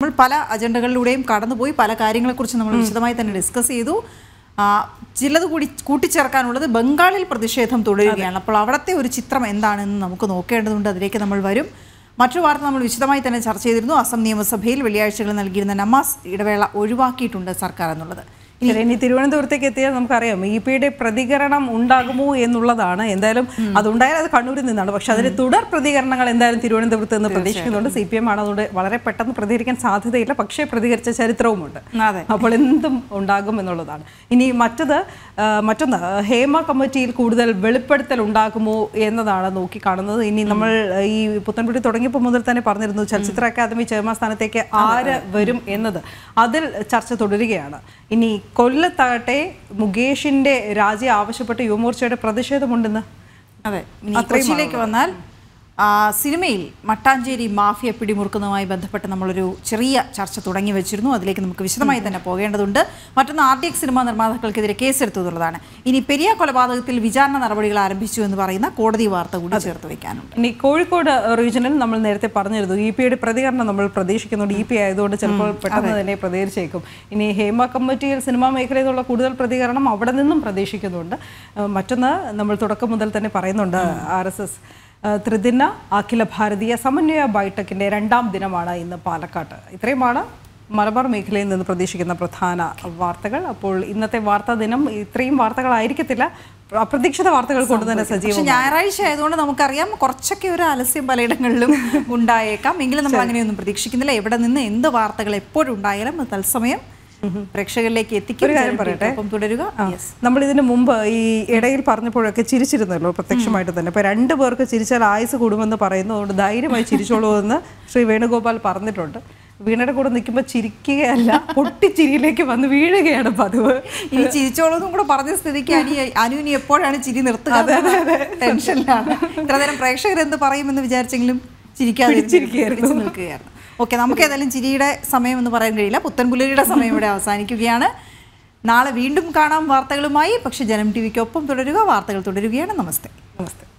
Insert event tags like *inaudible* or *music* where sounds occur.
നമ്മൾ പല അജണ്ടകളിലൂടെയും കടന്നുപോയി പല കാര്യങ്ങളെക്കുറിച്ച് നമ്മൾ വിശദമായി തന്നെ ഡിസ്കസ് ചെയ്തു ചിലത് കൂടി കൂട്ടിച്ചേർക്കാനുള്ളത് ബംഗാളിൽ പ്രതിഷേധം തുടരുകയാണ് അപ്പോൾ അവിടുത്തെ ഒരു ചിത്രം എന്താണെന്ന് നമുക്ക് നോക്കേണ്ടതുണ്ട് അതിലേക്ക് നമ്മൾ വരും മറ്റൊരു വാർത്ത നമ്മൾ വിശദമായി തന്നെ ചർച്ച ചെയ്തിരുന്നു അസം നിയമസഭയിൽ വെള്ളിയാഴ്ചകൾ നൽകിയിരുന്ന നമാസ് ഇടവേള ഒഴിവാക്കിയിട്ടുണ്ട് സർക്കാർ എന്നുള്ളത് ഇനി തിരുവനന്തപുരത്തേക്ക് എത്തിയാൽ നമുക്കറിയാം ഇ പിയുടെ പ്രതികരണം ഉണ്ടാകുമോ എന്നുള്ളതാണ് എന്തായാലും അതുണ്ടായാൽ അത് കണ്ണൂരിൽ നിന്നാണ് പക്ഷെ അതിന് തുടർ പ്രതികരണങ്ങൾ എന്തായാലും തിരുവനന്തപുരത്ത് നിന്ന് പ്രതീക്ഷിക്കുന്നുണ്ട് സി പി എം ആണ് അതുകൊണ്ട് വളരെ പെട്ടെന്ന് പ്രതികരിക്കാൻ സാധ്യതയില്ല പക്ഷേ പ്രതികരിച്ച ചരിത്രവുമുണ്ട് അപ്പോൾ എന്തും ഉണ്ടാകും എന്നുള്ളതാണ് ഇനി മറ്റത് മറ്റൊന്ന് ഹേമ കമ്മിറ്റിയിൽ കൂടുതൽ വെളിപ്പെടുത്തൽ ഉണ്ടാകുമോ എന്നതാണ് നോക്കിക്കാണുന്നത് ഇനി നമ്മൾ ഈ പുത്തൻപുടി തുടങ്ങിയപ്പോൾ മുതൽ തന്നെ പറഞ്ഞിരുന്നു ചലച്ചിത്ര അക്കാദമി ചെയർമാൻ സ്ഥാനത്തേക്ക് ആര് വരും എന്നത് അതിൽ ചർച്ച തുടരുകയാണ് ഇനി കൊല്ലത്താകട്ടെ മുകേഷിന്റെ രാജി ആവശ്യപ്പെട്ട് യുവമോർച്ചയുടെ പ്രതിഷേധമുണ്ടെന്ന് അതെ കൊച്ചിയിലേക്ക് വന്നാൽ സിനിമയിൽ മട്ടാഞ്ചേരി മാഫിയ പിടിമുറുക്കുന്നതുമായി ബന്ധപ്പെട്ട് നമ്മളൊരു ചെറിയ ചർച്ച തുടങ്ങി വെച്ചിരുന്നു അതിലേക്ക് നമുക്ക് വിശദമായി തന്നെ പോകേണ്ടതുണ്ട് മറ്റൊന്ന് ആർ ഡി എക്സ് സിനിമാ നിർമ്മാതാക്കൾക്കെതിരെ കേസെടുത്തു ഇനി പെരിയ കൊലപാതകത്തിൽ വിചാരണ നടപടികൾ ആരംഭിച്ചു എന്ന് പറയുന്ന കോടതി വാർത്ത കൂടി ചേർത്ത് വെക്കാനുണ്ട് ഇനി കോഴിക്കോട് റീജിയനിൽ നമ്മൾ നേരത്തെ പറഞ്ഞിരുന്നു ഇ പിയുടെ പ്രതികരണം നമ്മൾ പ്രതീക്ഷിക്കുന്നുണ്ട് ഇ പി ആയതുകൊണ്ട് ചിലപ്പോൾ പെട്ടെന്ന് തന്നെ പ്രതികരിച്ചേക്കും ഇനി ഹേമ കമ്മിറ്റിയിൽ സിനിമാ മേഖലയിൽ നിന്നുള്ള കൂടുതൽ പ്രതികരണം അവിടെ നിന്നും പ്രതീക്ഷിക്കുന്നുണ്ട് മറ്റൊന്ന് നമ്മൾ തുടക്കം മുതൽ തന്നെ പറയുന്നുണ്ട് ആർ എസ് എസ് ത്രിദിന അഖില ഭാരതീയ സമന്വയ ബയോടെക്കിന്റെ രണ്ടാം ദിനമാണ് ഇന്ന് പാലക്കാട്ട് ഇത്രയുമാണ് മലബാർ മേഖലയിൽ നിന്ന് പ്രതീക്ഷിക്കുന്ന പ്രധാന വാർത്തകൾ അപ്പോൾ ഇന്നത്തെ വാർത്താ ദിനം ഇത്രയും വാർത്തകളായിരിക്കത്തില്ല അപ്രതീക്ഷിത വാർത്തകൾ കൊണ്ട് തന്നെ സജീവം ഞായറാഴ്ച ആയതുകൊണ്ട് നമുക്കറിയാം കുറച്ചൊക്കെ ഒരു ആലസ്യം പലയിടങ്ങളിലും *laughs* ഉണ്ടായേക്കാം എങ്കിലും നമ്മൾ അങ്ങനെയൊന്നും പ്രതീക്ഷിക്കുന്നില്ല എവിടെ നിന്ന് എന്ത് വാർത്തകൾ ഉണ്ടായാലും തത്സമയം പ്രേക്ഷകരിലേക്ക് എത്തിക്കും തുടരുക നമ്മൾ ഇതിന് മുമ്പ് ഈ ഇടയിൽ പറഞ്ഞപ്പോഴൊക്കെ ചിരിച്ചിരുന്നല്ലോ പ്രത്യക്ഷമായിട്ട് തന്നെ അപ്പൊ രണ്ടു പേർക്ക് ചിരിച്ചാൽ ആയുസ് കൂടുമെന്ന് പറയുന്നതുകൊണ്ട് ധൈര്യമായി ചിരിച്ചോളൂ എന്ന് ശ്രീ വേണുഗോപാൽ പറഞ്ഞിട്ടുണ്ട് വീണയുടെ കൂടെ നിൽക്കുമ്പോൾ ചിരിക്കുകയല്ല പൊട്ടിച്ചിരിയിലേക്ക് വന്ന് വീഴുകയാണ് പതിവ് ഇനി ചിരിച്ചോളൂന്നും കൂടെ പറഞ്ഞ സ്ഥിതിക്ക് അനി അനുവിനി എപ്പോഴാണ് ചിരി നിർത്തുക ടെൻഷനിലാണ് ഇത്ര നേരം പ്രേക്ഷകരെന്ത് പറയുമെന്ന് വിചാരിച്ചെങ്കിലും ചിരിക്കാതെ നിൽക്കുകയായിരുന്നു ഓക്കെ നമുക്ക് ഏതായാലും ചിരിയുടെ സമയം എന്ന് പറയാൻ കഴിയില്ല പുത്തൻപുലരിയുടെ സമയം ഇവിടെ അവസാനിക്കുകയാണ് നാളെ വീണ്ടും കാണാം വാർത്തകളുമായി പക്ഷേ ജനം ടി വിക്കൊപ്പം തുടരുക വാർത്തകൾ തുടരുകയാണ് നമസ്തേ നമസ്തേ